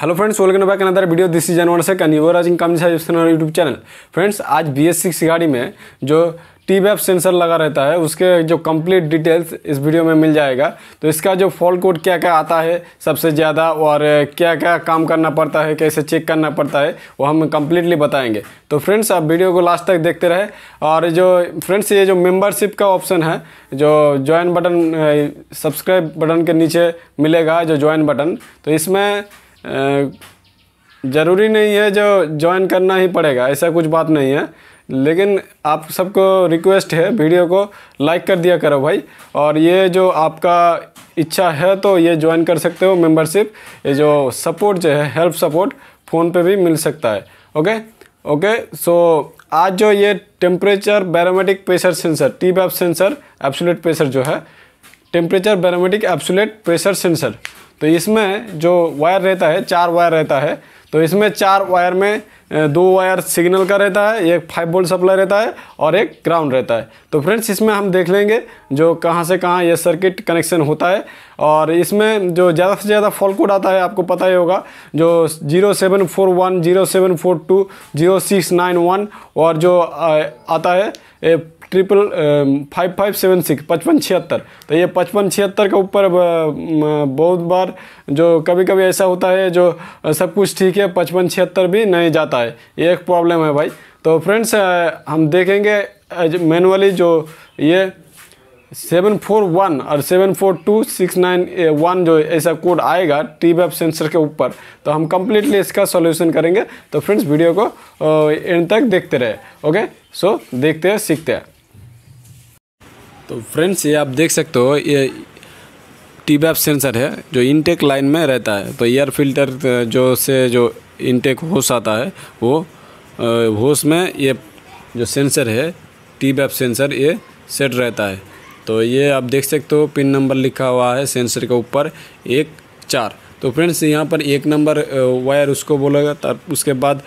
hello friends welcome back another video this is जनवर से and your आजिंग कम यूट्यूब चैनल फ्रेंड्स आज बी एस सिक्स गाड़ी में जो टी वेब सेंसर लगा रहता है उसके जो कंप्लीट डिटेल्स इस वीडियो में मिल जाएगा तो इसका जो फॉल्ट कोड क्या क्या आता है सबसे ज़्यादा और क्या क्या काम करना पड़ता है कैसे चेक करना पड़ता है वो हम कम्प्लीटली बताएंगे तो फ्रेंड्स आप वीडियो को लास्ट तक देखते रहे और जो फ्रेंड्स ये जो मेम्बरशिप का ऑप्शन है जो ज्वाइन बटन सब्सक्राइब बटन के नीचे मिलेगा जो ज्वाइन बटन तो इसमें ज़रूरी नहीं है जो ज्वाइन करना ही पड़ेगा ऐसा कुछ बात नहीं है लेकिन आप सबको रिक्वेस्ट है वीडियो को लाइक कर दिया करो भाई और ये जो आपका इच्छा है तो ये ज्वाइन कर सकते हो मेंबरशिप ये जो सपोर्ट जो है हेल्प सपोर्ट फ़ोन पे भी मिल सकता है ओके ओके सो आज जो ये temperature barometric pressure sensor T sensor absolute pressure जो है temperature barometric absolute pressure sensor तो इसमें जो वायर रहता है चार वायर रहता है तो इसमें चार वायर में दो वायर सिग्नल का रहता है एक फाइव वोल्ट सप्लाई रहता है और एक ग्राउंड रहता है तो फ्रेंड्स इसमें हम देख लेंगे जो कहाँ से कहाँ ये सर्किट कनेक्शन होता है और इसमें जो ज़्यादा से ज़्यादा फॉल कोड आता है आपको पता ही होगा जो zero seven four one zero seven four two zero six nine one और जो आता है triple five five seven six पचपन छिहत्तर तो ये पचपन छिहत्तर के ऊपर बहुत बार जो कभी कभी ऐसा होता है जो सब कुछ ठीक है पचपन छिहत्तर भी नहीं जाता है ये एक प्रॉब्लम है भाई तो फ्रेंड्स हम देखेंगे मैनुअली जो ये सेवन फोर वन और seven four two six nine one जो ऐसा कोड आएगा टी वेब सेंसर के ऊपर तो हम कम्प्लीटली इसका सॉल्यूशन करेंगे तो फ्रेंड्स वीडियो को एंड तक देखते रहे ओके सो देखते हैं सीखते हैं तो फ्रेंड्स ये आप देख सकते हो ये टी बैप सेंसर है जो इनटेक लाइन में रहता है तो एयर फिल्टर जो से जो इनटेक होश आता है वो होश में ये जो सेंसर है टी बैप सेंसर ये सेट रहता है तो ये आप देख सकते हो पिन नंबर लिखा हुआ है सेंसर के ऊपर एक चार तो फ्रेंड्स यहाँ पर एक नंबर वायर उसको बोलेगा उसके बाद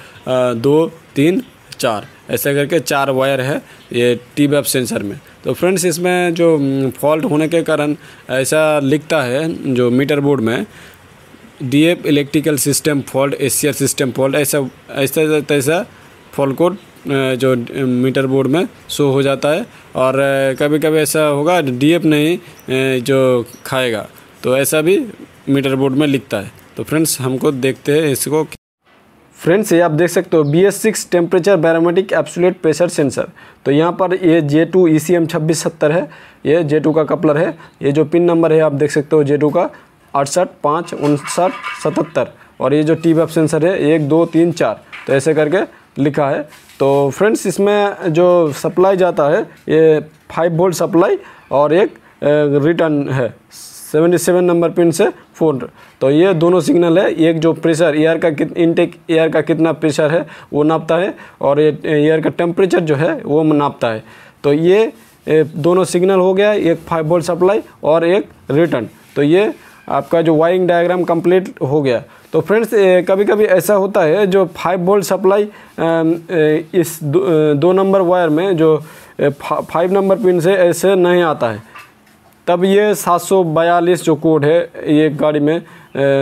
दो तीन चार ऐसे करके चार वायर है ये टी वेब सेंसर में तो फ्रेंड्स इसमें जो फॉल्ट होने के कारण ऐसा लिखता है जो मीटर बोर्ड में D F electrical system fault एशियर सिस्टम फॉल्ट ऐसा ऐसा तैसा फॉल्ट कोड जो मीटर बोर्ड में शो हो जाता है और कभी कभी ऐसा होगा एप नहीं जो खाएगा तो ऐसा भी मीटर बोर्ड में लिखता है तो फ्रेंड्स हमको देखते हैं इसको फ्रेंड्स ये आप देख सकते हो B S six temperature barometric absolute pressure sensor तो यहाँ पर ये जे टू ई सी एम छब्बीस सत्तर है ये जे टू का कपलर है ये जो पिन नंबर है आप देख सकते हो जे टू का अड़सठ पाँच उनसठ सतहत्तर और ये जो टी वेब सेंसर है एक दो तीन चार तो ऐसे करके लिखा है तो फ्रेंड्स इसमें जो सप्लाई जाता है ये फाइव वोल्ट सप्लाई और एक रिटर्न है 77 नंबर पिन से फोर तो ये दोनों सिग्नल है एक जो प्रेशर एयर का इनटेक एयर का कितना प्रेशर है वो नापता है और ये एयर का टेम्परेचर जो है वो नापता है तो ये दोनों सिग्नल हो गया एक फाइव बोल्ट सप्लाई और एक रिटर्न तो ये आपका जो वायरिंग डायग्राम कंप्लीट हो गया तो फ्रेंड्स कभी कभी ऐसा होता है जो फाइव बोल्ट सप्लाई इस दो, दो नंबर वायर में जो फाइव नंबर पिन से ऐसे नहीं आता है तब ये 742 जो कोड है ये गाड़ी में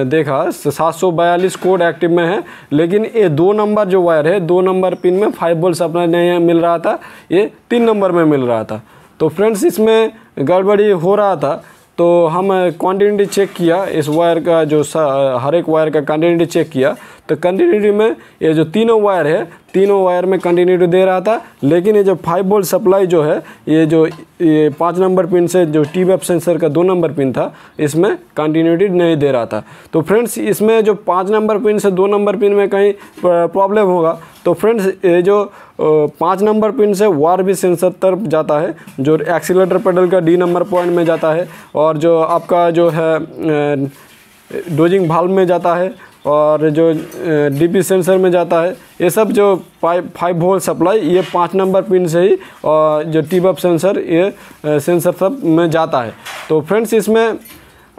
देखा 742 कोड एक्टिव में है लेकिन ये दो नंबर जो वायर है दो नंबर पिन में फाइव बोल्ट सप्लाई नहीं मिल रहा था ये तीन नंबर में मिल रहा था तो फ्रेंड्स इसमें गड़बड़ी हो रहा था तो हम क्वान्टिटी चेक किया इस वायर का जो हर एक वायर का क्वान्टिटी चेक किया तो कंटिन्यूटी में ये जो तीनों वायर है तीनों वायर में कंटिन्यूटी दे रहा था लेकिन ये जो फाइव बोल्ट सप्लाई जो है ये जो ये पाँच नंबर पिन से जो टी वेब सेंसर का दो नंबर पिन था इसमें कंटिन्यूटी नहीं दे रहा था तो फ्रेंड्स इसमें जो पाँच नंबर पिन से दो नंबर पिन में कहीं प्रॉब्लम होगा तो फ्रेंड्स ये जो पाँच नंबर पिन से वार भी सेंसर तरफ जाता है जो एक्सीटर पेडल का डी नंबर पॉइंट में जाता है और जो आपका जो है डोजिंग भाल्व में जाता है और जो डीपी सेंसर में जाता है ये सब जो पाइप फाइव होल सप्लाई ये पाँच नंबर पिन से ही और जो टी अप सेंसर ये सेंसर सब में जाता है तो फ्रेंड्स इसमें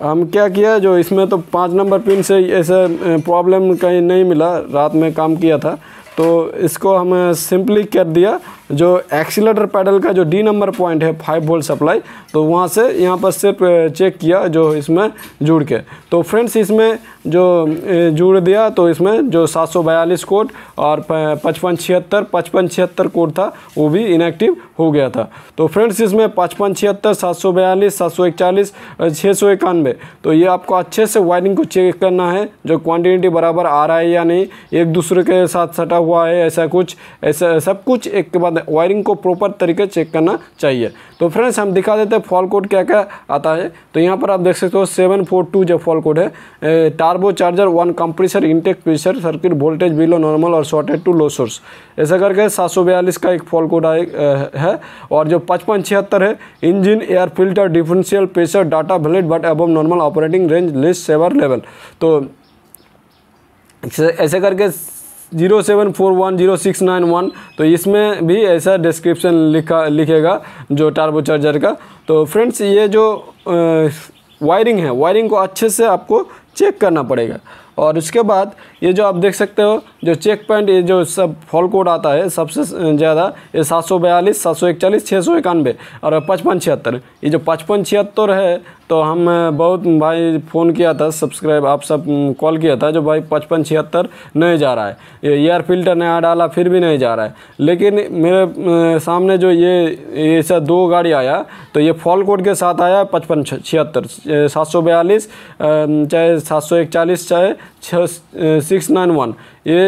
हम क्या किया जो इसमें तो पाँच नंबर पिन से ऐसे प्रॉब्लम कहीं नहीं मिला रात में काम किया था तो इसको हम सिंपली कर दिया जो एक्सीटर पैडल का जो डी नंबर पॉइंट है फाइव वोल्ट सप्लाई तो वहाँ से यहाँ पर सिर्फ चेक किया जो इसमें जुड़ के तो फ्रेंड्स इसमें जो जुड़ दिया तो इसमें जो सात सौ बयालीस कोड और पचपन छिहत्तर पचपन छिहत्तर कोड था वो भी इनएक्टिव हो गया था तो फ्रेंड्स इसमें पचपन छिहत्तर सात सौ बयालीस सात सौ इकचालीस छः सौ इक्यानवे तो ये आपको अच्छे से वायरिंग को चेक करना है जो क्वान्टिटी बराबर आ रहा है या नहीं एक दूसरे के साथ सटा हुआ है ऐसा कुछ ऐसा सब कुछ एक के बाद वायरिंग को प्रॉपर तरीके चेक करना चाहिए तो फ्रेंड्स हम दिखा देते हैं फॉल कोड क्या क्या आता है तो यहाँ पर आप देख सकते हो सेवन फोर टू जो फॉल कोड है turbocharger one compressor intake pressure circuit voltage below normal और शॉर्टेड टू लो सोर्स ऐसा करके सात का एक फॉल कोड है और जो पचपन है engine air filter differential pressure data valid but abnormal operating range least severe level तो ऐसे करके zero seven four one zero six nine one तो इसमें भी ऐसा डिस्क्रिप्शन लिखा लिखेगा जो टार्बो चार्जर का तो फ्रेंड्स ये जो वायरिंग है वायरिंग को अच्छे से आपको चेक करना पड़ेगा और उसके बाद ये जो आप देख सकते हो जो चेक पॉइंट ये जो सब फॉल कोड आता है सबसे ज़्यादा ये सात सौ बयालीस सात सौ इकचालीस छः सौ इक्यानवे और पचपन छिहत्तर ये जो पचपन छिहत्तर है तो हम बहुत भाई फ़ोन किया था सब्सक्राइब आप सब कॉल किया था जो भाई पचपन छिहत्तर नहीं जा रहा है एयर फिल्टर नया डाला फिर भी नहीं जा रहा है लेकिन मेरे सामने जो ये ऐसा दो गाड़ी आया तो ये फॉल कोड के साथ आया पचपन छिहत्तर सात सौ बयालीस चाहे सात सौ इकचालीस चाहे सिक्स नाइन वन ये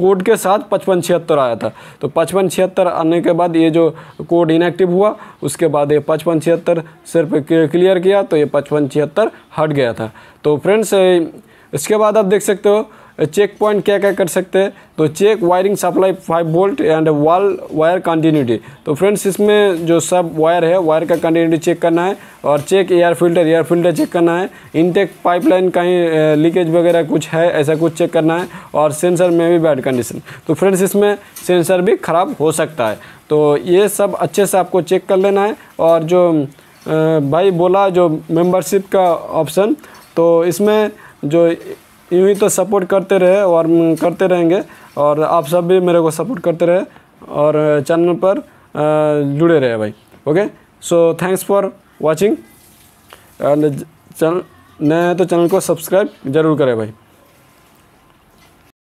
कोड के साथ पचपन छिहत्तर आया था तो पचपन छिहत्तर आने के बाद ये जो कोड इनएक्टिव हुआ उसके बाद ये पचपन छिहत्तर सिर्फ क्लियर किया तो ये पचपन छिहत्तर हट गया था तो फ्रेंड्स इसके बाद आप देख सकते हो चेक पॉइंट क्या क्या कर सकते हैं तो check wiring supply five volt and wall wire continuity तो फ्रेंड्स इसमें जो सब वायर है वायर का कंटिन्यूटी चेक करना है और check air filter air filter check करना है इनटेक पाइपलाइन कहीं लीकेज वगैरह कुछ है ऐसा कुछ चेक करना है और सेंसर में भी बैड कंडीशन तो फ्रेंड्स इसमें सेंसर भी ख़राब हो सकता है तो ये सब अच्छे से आपको चेक कर लेना है और जो भाई बोला जो मेम्बरशिप का ऑप्शन तो इसमें जो यूँ ही तो सपोर्ट करते रहे और हम्म, करते रहेंगे और आप सब भी मेरे को सपोर्ट करते रहे और चैनल पर जुड़े रहे भाई okay so thanks for watching and channel नए तो चैनल को सब्सक्राइब जरूर करें भाई